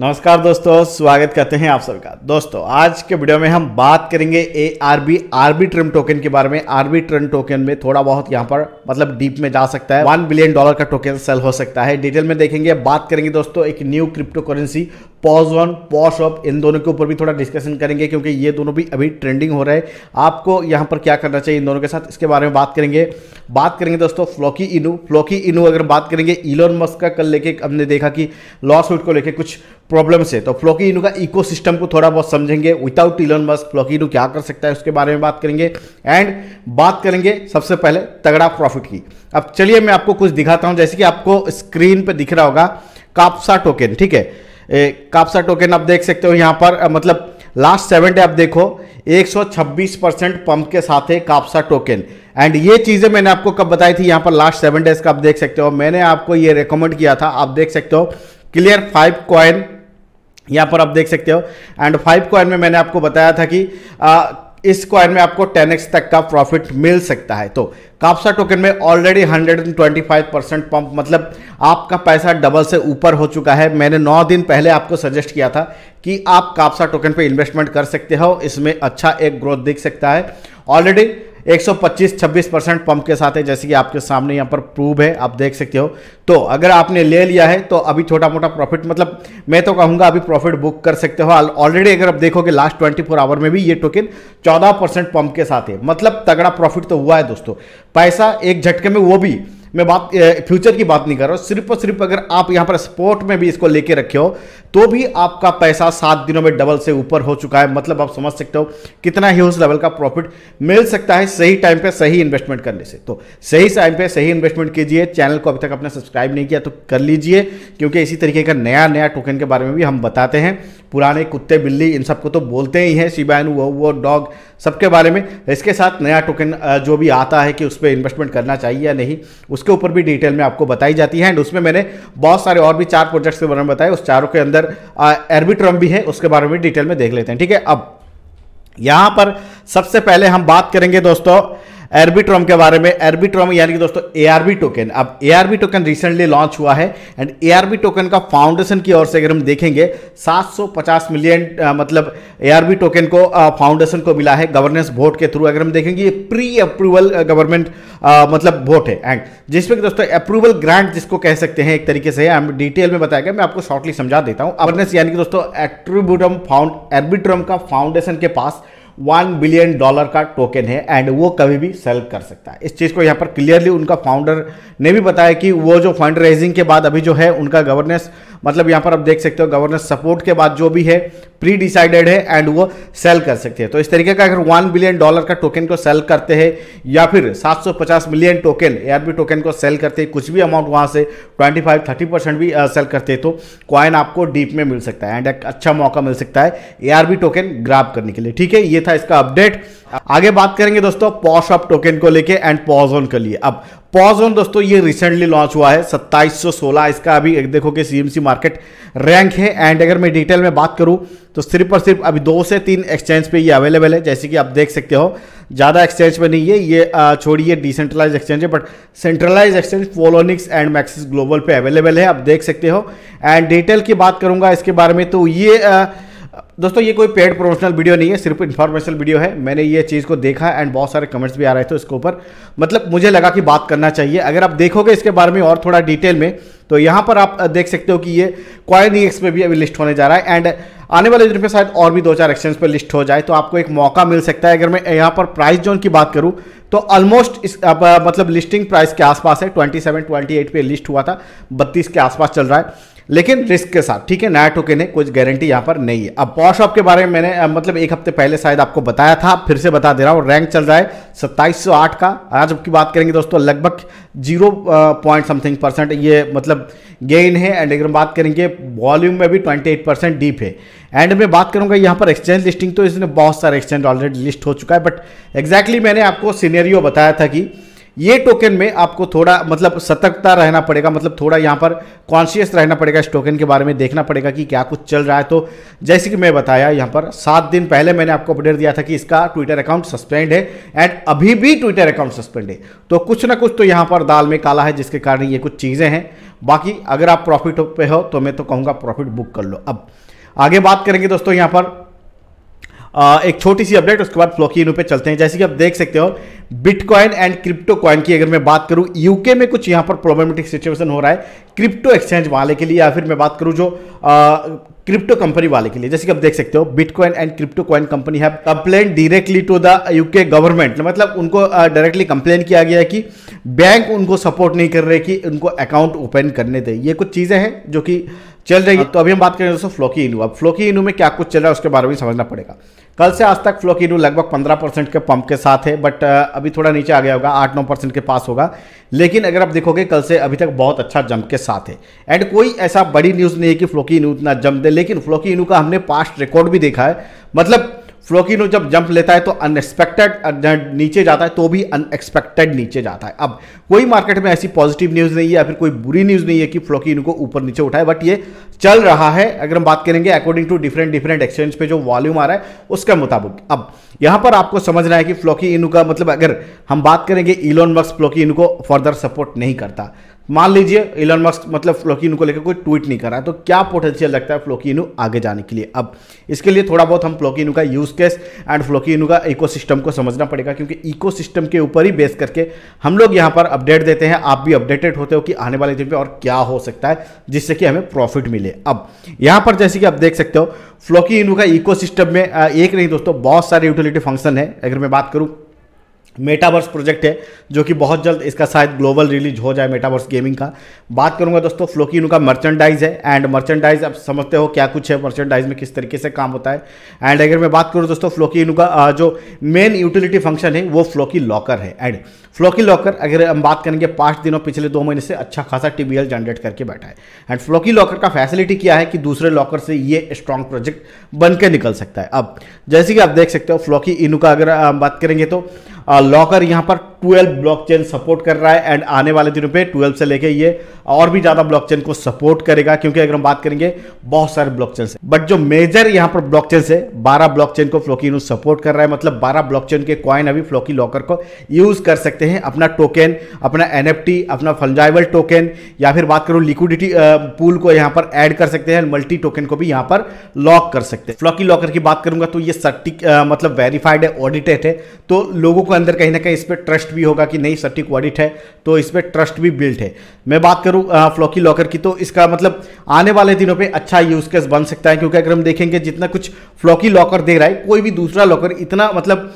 नमस्कार दोस्तों स्वागत करते हैं आप सबका दोस्तों आज के वीडियो में हम बात करेंगे A R B Arbitrum token के बारे में आर बी ट्रिम टोकन में थोड़ा बहुत यहाँ पर मतलब डीप में जा सकता है वन बिलियन डॉलर का टोकन सेल हो सकता है डिटेल में देखेंगे बात करेंगे दोस्तों एक new crypto currency pause on pause off इन दोनों के ऊपर भी थोड़ा डिस्कशन करेंगे क्योंकि ये दोनों भी अभी ट्रेंडिंग हो रहे हैं आपको यहाँ पर क्या करना चाहिए इन दोनों के साथ इसके बारे में बात करेंगे बात करेंगे दोस्तों फ्लॉकी इनू फ्लॉकी इनू अगर बात करेंगे इलोन मस्क का कल लेके हमने देखा कि लॉस को लेके कुछ प्रॉब्लम्स है तो फ्लॉकी इनू का इको को थोड़ा बहुत समझेंगे विदाउट इलोन मस्क फ्लॉकी इनू क्या कर सकता है उसके बारे में बात करेंगे एंड बात करेंगे सबसे पहले तगड़ा प्रॉफिट की अब चलिए मैं आपको कुछ दिखाता हूँ जैसे कि आपको स्क्रीन पर दिख रहा होगा कापसा टोकन ठीक है कापसा टोकन आप देख सकते हो यहाँ पर मतलब लास्ट सेवन डे आप देखो 126 परसेंट पंप के साथ है कापसा टोकन एंड ये चीज़ें मैंने आपको कब बताई थी यहाँ पर लास्ट सेवन डेज का आप देख सकते हो मैंने आपको ये रिकमेंड किया था आप देख सकते हो क्लियर फाइव कॉइन यहाँ पर आप देख सकते हो एंड फाइव कॉइन में मैंने आपको बताया था कि आ, इस क्वाइन में आपको 10x तक का प्रॉफिट मिल सकता है तो काप्सा टोकन में ऑलरेडी 125 परसेंट पंप मतलब आपका पैसा डबल से ऊपर हो चुका है मैंने 9 दिन पहले आपको सजेस्ट किया था कि आप काप्सा टोकन पे इन्वेस्टमेंट कर सकते हो इसमें अच्छा एक ग्रोथ दिख सकता है ऑलरेडी 125 26 परसेंट पंप के साथ है जैसे कि आपके सामने यहाँ पर प्रूव है आप देख सकते हो तो अगर आपने ले लिया है तो अभी छोटा मोटा प्रॉफिट मतलब मैं तो कहूँगा अभी प्रॉफिट बुक कर सकते हो ऑलरेडी अगर आप देखोगे लास्ट 24 आवर में भी ये टोकन 14 परसेंट पंप के साथ है मतलब तगड़ा प्रॉफिट तो हुआ है दोस्तों पैसा एक झटके में वो भी मैं बात फ्यूचर की बात नहीं कर रहा हूँ सिर्फ और सिर्फ अगर आप यहाँ पर स्पोर्ट में भी इसको लेके रखे हो तो भी आपका पैसा सात दिनों में डबल से ऊपर हो चुका है मतलब आप समझ सकते हो कितना ही उस लेवल का प्रॉफिट मिल सकता है सही टाइम पर सही इन्वेस्टमेंट करने से तो सही टाइम पर सही इन्वेस्टमेंट कीजिए चैनल को अभी तक आपने सब्सक्राइब नहीं किया तो कर लीजिए क्योंकि इसी तरीके का नया नया टोकन के बारे में भी हम बताते हैं पुराने कुत्ते बिल्ली इन सबको तो बोलते ही हैं शिबायन वो वो डॉग सबके बारे में इसके साथ नया टोकन जो भी आता है कि उस पर इन्वेस्टमेंट करना चाहिए या नहीं उसके ऊपर भी डिटेल में आपको बताई जाती है एंड उसमें मैंने बहुत सारे और भी चार प्रोजेक्ट्स के बारे में बताया उस चारों के अंदर एर्बिट्रम भी है उसके बारे में डिटेल में देख लेते हैं ठीक है अब यहाँ पर सबसे पहले हम बात करेंगे दोस्तों एरबीट्रॉम के बारे में एरबीट्रॉम यानी कि दोस्तों एआरबी टोकन अब एआरबी टोकन रिसेंटली लॉन्च हुआ है एंड एआरबी टोकन का फाउंडेशन की ओर से अगर हम देखेंगे 750 मिलियन मतलब एआरबी टोकन को फाउंडेशन को मिला है गवर्नेंस वोट के थ्रू अगर हम देखेंगे ये प्री अप्रूवल गवर्नमेंट मतलब वोट है एंड जिसमें दोस्तों अप्रूवल ग्रांट जिसको कह सकते हैं एक तरीके से हम डिटेल में बताया गया मैं आपको शॉर्टली समझा देता हूँ अवेयरनेस यानी कि दोस्तों एट्रीब्यूटम फाउंड एर्बिट्रम का फाउंडेशन के पास वन बिलियन डॉलर का टोकन है एंड वो कभी भी सेल कर सकता है इस चीज़ को यहाँ पर क्लियरली उनका फाउंडर ने भी बताया कि वो जो फंड रेजिंग के बाद अभी जो है उनका गवर्नेंस मतलब यहाँ पर आप देख सकते हो गवर्नेंस सपोर्ट के बाद जो भी है प्री डिसाइडेड है एंड वो सेल कर सकते हैं तो इस तरीके का अगर वन बिलियन डॉलर का टोकन को सेल करते हैं या फिर 750 मिलियन टोकन ए टोकन को सेल करते हैं कुछ भी अमाउंट वहाँ से 25 30 परसेंट भी सेल करते हैं तो कॉइन आपको डीप में मिल सकता है एंड एक अच्छा मौका मिल सकता है ए टोकन ग्राप करने के लिए ठीक है ये था इसका अपडेट आगे बात करेंगे दोस्तों पॉश अप टोकन को लेके एंड पॉज ऑन के लिए अब पॉज ऑन दोस्तों ये रिसेंटली लॉन्च हुआ है 2716 इसका अभी देखो कि सीएमसी मार्केट रैंक है एंड अगर मैं डिटेल में बात करूं तो सिर्फ और सिर्फ अभी दो से तीन एक्सचेंज पे ये अवेलेबल है जैसे कि आप देख सकते हो ज़्यादा एक्सचेंज पे नहीं है ये छोड़िए डिसेंट्रलाइज एक्सचेंज है but centralize exchange Poloniex and MEXC global पे अवेलेबल है आप देख सकते हो एंड डिटेल की बात करूंगा इसके बारे में तो ये आ, दोस्तों ये कोई पेड प्रोमोशनल वीडियो नहीं है सिर्फ इन्फॉर्मेशनल वीडियो है मैंने ये चीज़ को देखा एंड बहुत सारे कमेंट्स भी आ रहे थे इसके ऊपर मतलब मुझे लगा कि बात करना चाहिए अगर आप देखोगे इसके बारे में और थोड़ा डिटेल में तो यहाँ पर आप देख सकते हो कि ये क्वाइन एक्स पे भी अभी लिस्ट होने जा रहा है एंड आने वाले दिन पर शायद और भी दो चार एक्सचेंज पर लिस्ट हो जाए तो आपको एक मौका मिल सकता है अगर मैं यहाँ पर प्राइस जोन की बात करूँ तो ऑलमोस्ट इस अब, मतलब लिस्टिंग प्राइस के आसपास है 27, 28 पे लिस्ट हुआ था बत्तीस के आसपास चल रहा है लेकिन रिस्क के साथ ठीक है नया टोकन है कुछ गारंटी यहाँ पर नहीं है अब पॉश के बारे में मैंने मतलब एक हफ्ते पहले शायद आपको बताया था फिर से बता दे रहा हूँ रैंक चल रहा है सत्ताईस का आज की बात करेंगे दोस्तों लगभग जीरो पॉइंट समथिंग परसेंट ये मतलब गेन है एंड अगर हम बात करेंगे वॉल्यूम में भी 28 परसेंट डीप है एंड मैं बात करूंगा यहाँ पर एक्सचेंज लिस्टिंग तो इसने बहुत सारे एक्सचेंज ऑलरेडी लिस्ट हो चुका है बट एग्जैक्टली exactly मैंने आपको सीनेरियो बताया था कि ये टोकन में आपको थोड़ा मतलब सतर्कता रहना पड़ेगा मतलब थोड़ा यहाँ पर कॉन्शियस रहना पड़ेगा इस टोकन के बारे में देखना पड़ेगा कि क्या कुछ चल रहा है तो जैसे कि मैं बताया यहाँ पर सात दिन पहले मैंने आपको अपडेट दिया था कि इसका ट्विटर अकाउंट सस्पेंड है एंड अभी भी ट्विटर अकाउंट सस्पेंड है तो कुछ ना कुछ तो यहाँ पर दाल में काला है जिसके कारण ये कुछ चीज़ें हैं बाकी अगर आप प्रॉफिट पे हो तो मैं तो कहूँगा प्रॉफिट बुक कर लो अब आगे बात करेंगे दोस्तों यहाँ पर आ, एक छोटी सी अपडेट उसके बाद फ्लॉकिनो पे चलते हैं जैसे कि आप देख सकते हो बिटकॉइन एंड क्रिप्टो कॉइन की अगर मैं बात करूं यूके में कुछ यहां पर प्रॉब्लमेटिक सिचुएशन हो रहा है क्रिप्टो एक्सचेंज वाले के लिए या फिर मैं बात करूं जो आ, क्रिप्टो कंपनी वाले के लिए जैसे कि आप देख सकते हो Bitcoin and crypto coin company है complain directly to the UK government मतलब उनको डायरेक्टली कंप्लेन किया गया है कि बैंक उनको सपोर्ट नहीं कर रहे कि उनको अकाउंट ओपन करने दे ये कुछ चीज़ें हैं जो कि चल जाएगी तो अभी हम बात करें दोस्तों फ्लोकी इनू अब फ्लोकी इनू में क्या कुछ चल रहा है उसके बारे में समझना पड़ेगा कल से आज तक फ्लोकी इनू लगभग 15 परसेंट के पंप के साथ है बट अभी थोड़ा नीचे आ गया होगा 8-9 परसेंट के पास होगा लेकिन अगर आप देखोगे कल से अभी तक बहुत अच्छा जंप के साथ है एंड कोई ऐसा बड़ी न्यूज़ नहीं है कि फ्लोकी इनू इतना जम दे लेकिन फ्लोकी इनू का हमने पास्ट रिकॉर्ड भी देखा है मतलब फ्लोकिनो जब जंप लेता है तो अनएक्सपेक्टेड नीचे जाता है तो भी अनएक्सपेक्टेड नीचे जाता है अब कोई मार्केट में ऐसी पॉजिटिव न्यूज़ नहीं है या फिर कोई बुरी न्यूज़ नहीं है कि फ्लोकिनो को ऊपर नीचे उठाए बट ये चल रहा है अगर हम बात करेंगे according to different different exchange पे जो वॉल्यूम आ रहा है उसके मुताबिक अब यहां पर आपको समझना है कि फ्लोकी इनू का मतलब अगर हम बात करेंगे इलोन मक्स फ्लोकी इनू को फर्दर सपोर्ट नहीं करता मान लीजिए इलन मस्क मतलब फ्लोकिनो को लेकर कोई ट्वीट नहीं कर रहा है तो क्या पोटेंशियल लगता है फ्लोकिनो आगे जाने के लिए अब इसके लिए थोड़ा बहुत हम फ्लोकिनो का यूज़ केस एंड फ्लोकिनो का इकोसिस्टम को समझना पड़ेगा क्योंकि इकोसिस्टम के ऊपर ही बेस करके हम लोग यहाँ पर अपडेट देते हैं आप भी अपडेटेड होते हो कि आने वाले दिन में और क्या हो सकता है जिससे कि हमें प्रॉफिट मिले अब यहाँ पर जैसे कि आप देख सकते हो फ्लोकिनो का इको में एक नहीं दोस्तों बहुत सारे यूटिलिटी फंक्शन है अगर मैं बात करूँ मेटावर्स प्रोजेक्ट है जो कि बहुत जल्द इसका शायद ग्लोबल रिलीज हो जाए मेटावर्स गेमिंग का बात करूंगा दोस्तों फ्लोकिनो का मर्चेंडाइज है एंड मर्चेंडाइज आप समझते हो क्या कुछ है मर्चेंडाइज में किस तरीके से काम होता है एंड अगर मैं बात करूँ दोस्तों फ्लोकिनो का जो मेन यूटिलिटी फंक्शन है वो फ्लोकी लॉकर है एंड फ्लोकी लॉकर अगर हम बात करेंगे पाँच दिनों पिछले दो महीने से अच्छा खासा टी जनरेट करके बैठा है एंड फ्लोकी लॉकर का फैसिलिटी क्या है कि दूसरे लॉकर से ये स्ट्रॉन्ग प्रोजेक्ट बनकर निकल सकता है अब जैसे कि आप देख सकते हो फ्लोकी इनू का अगर बात करेंगे तो लॉकर यहाँ पर ट्वेल्व ब्लॉकचेन सपोर्ट कर रहा है एंड आने वाले दिनों पे ट्वेल्व से लेके ये और भी ज़्यादा ब्लॉकचेन को सपोर्ट करेगा क्योंकि अगर हम बात करेंगे बहुत सारे ब्लॉकचेन से बट जो मेजर यहाँ पर ब्लॉकचेन है बारह ब्लॉकचेन को फ्लोकिनो सपोर्ट कर रहा है मतलब बारह ब्लॉकचेन के कॉइन अभी फ्लोकी लॉकर को यूज़ कर सकते हैं अपना टोकन अपना एन अपना फंजाइबल टोकन या फिर बात करूँ लिक्विडिटी पूल को यहाँ पर एड कर सकते हैं मल्टी टोकन को भी यहाँ पर लॉक कर सकते हैं फ्लॉकी लॉकर की बात करूंगा तो ये सर्टिक मतलब वेरीफाइड है ऑडिटेड है तो लोगों को अंदर कहीं ना कहीं इस पर ट्रस्ट ट्रस्ट भी होगा कि नहीं सटीक ऑडिट है तो इस पर ट्रस्ट भी बिल्ट है मैं बात करूँ फ्लॉकी लॉकर की तो इसका मतलब आने वाले दिनों पर अच्छा यूज केस बन सकता है क्योंकि अगर हम देखेंगे जितना कुछ फ्लॉकी लॉकर दे रहा है कोई भी दूसरा लॉकर इतना मतलब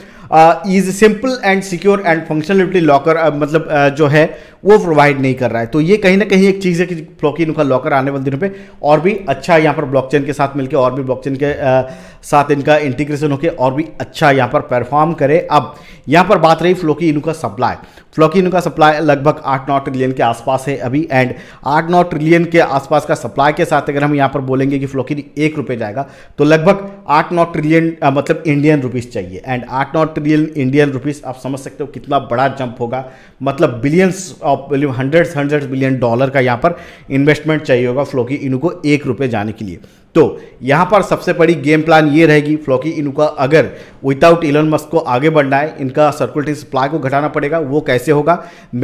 is simple and secure and functionality locker मतलब uh, जो है वो प्रोवाइड नहीं कर रहा है तो ये कहीं ना कहीं एक चीज़ है कि ब्लॉकिन का लॉकर आने वाले दिनों पे और भी अच्छा यहाँ पर ब्लॉकचेन के साथ मिलकर और भी ब्लॉकचेन के आ, साथ इनका इंटीग्रेशन होकर और भी अच्छा यहाँ पर परफॉर्म करे अब यहाँ पर बात रही फ्लोकी इनू का सप्लाई फ्लोकी इनू का सप्लाई लगभग आठ नौ ट्रिलियन के आसपास है अभी एंड आठ नौ ट्रिलियन के आसपास का सप्लाई के साथ अगर हम यहाँ पर बोलेंगे कि फ्लोकिन एक रुपये जाएगा तो लगभग आठ नौ ट्रिलियन मतलब इंडियन रुपीज़ चाहिए एंड आठ नौ ट्रिलियन इंडियन रुपीज़ आप समझ सकते हो कितना बड़ा जंप होगा मतलब billions of hundred hundred billion dollar का यहाँ पर इन्वेस्टमेंट चाहिए होगा फ्लो की इनको एक रुपये जाने के लिए तो यहाँ पर सबसे बड़ी गेम प्लान ये रहेगी फ्लॉकी इनका अगर विदाउट इलन मस्क को आगे बढ़ना है इनका सर्कुलटिंग सप्लाई को घटाना पड़ेगा वो कैसे होगा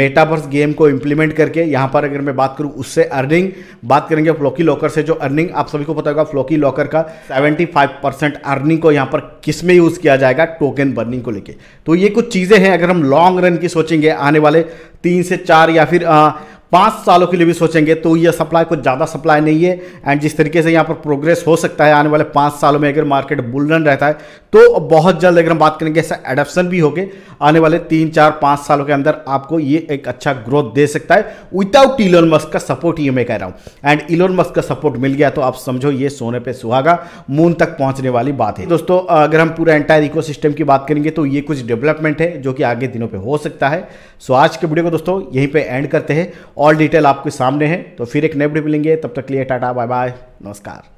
मेटावर्स गेम को इम्प्लीमेंट करके यहाँ पर अगर मैं बात करूँ उससे अर्निंग बात करेंगे फ्लॉकी लॉकर से जो अर्निंग आप सभी को पता होगा फ्लॉकी लॉकर का सेवेंटी अर्निंग को यहाँ पर किस में यूज़ किया जाएगा टोकन बर्निंग को लेकर तो ये कुछ चीज़ें हैं अगर हम लॉन्ग रन की सोचेंगे आने वाले तीन से चार या फिर आ, पाँच सालों के लिए भी सोचेंगे तो यह सप्लाई कुछ ज़्यादा सप्लाई नहीं है एंड जिस तरीके से यहाँ पर प्रोग्रेस हो सकता है आने वाले पाँच सालों में अगर मार्केट बुल रन रहता है तो बहुत जल्द अगर हम बात करेंगे ऐसा एडप्शन भी होके आने वाले तीन चार पाँच सालों के अंदर आपको ये एक अच्छा ग्रोथ दे सकता है विदाउट इलोन मस्क का सपोर्ट ये मैं कह रहा हूँ एंड इलोन मस्क का सपोर्ट मिल गया तो आप समझो ये सोने पर सुहागा मून तक पहुँचने वाली बात है दोस्तों अगर हम पूरा एंटायर इको की बात करेंगे तो ये कुछ डेवलपमेंट है जो कि आगे दिनों पर हो सकता है सो आज के वीडियो को दोस्तों यहीं पर एंड करते हैं ऑल डिटेल आपके सामने है तो फिर एक नेब्ड मिलेंगे तब तक लिए टाटा बाय बाय नमस्कार